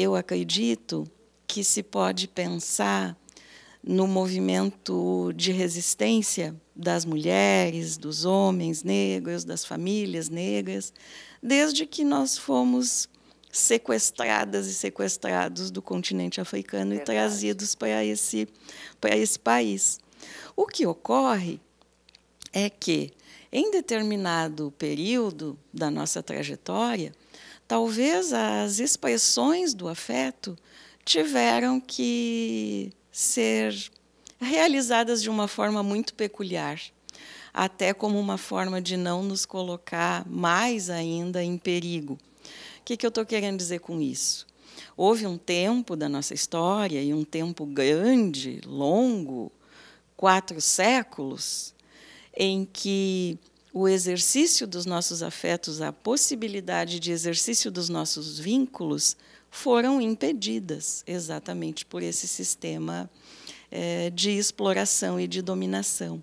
eu acredito que se pode pensar no movimento de resistência das mulheres, dos homens negros, das famílias negras, desde que nós fomos sequestradas e sequestrados do continente africano Verdade. e trazidos para esse, para esse país. O que ocorre é que, em determinado período da nossa trajetória, Talvez as expressões do afeto tiveram que ser realizadas de uma forma muito peculiar, até como uma forma de não nos colocar mais ainda em perigo. O que, que eu estou querendo dizer com isso? Houve um tempo da nossa história, e um tempo grande, longo, quatro séculos, em que o exercício dos nossos afetos, a possibilidade de exercício dos nossos vínculos, foram impedidas exatamente por esse sistema é, de exploração e de dominação.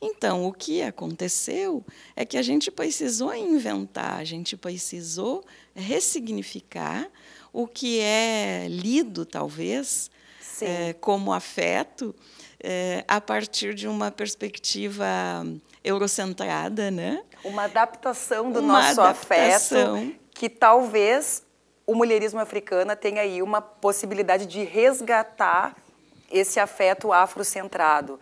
Então, o que aconteceu é que a gente precisou inventar, a gente precisou ressignificar o que é lido, talvez, é, como afeto é, a partir de uma perspectiva eurocentrada, né? Uma adaptação do uma nosso adaptação. afeto que talvez o mulherismo africano tenha aí uma possibilidade de resgatar esse afeto afrocentrado.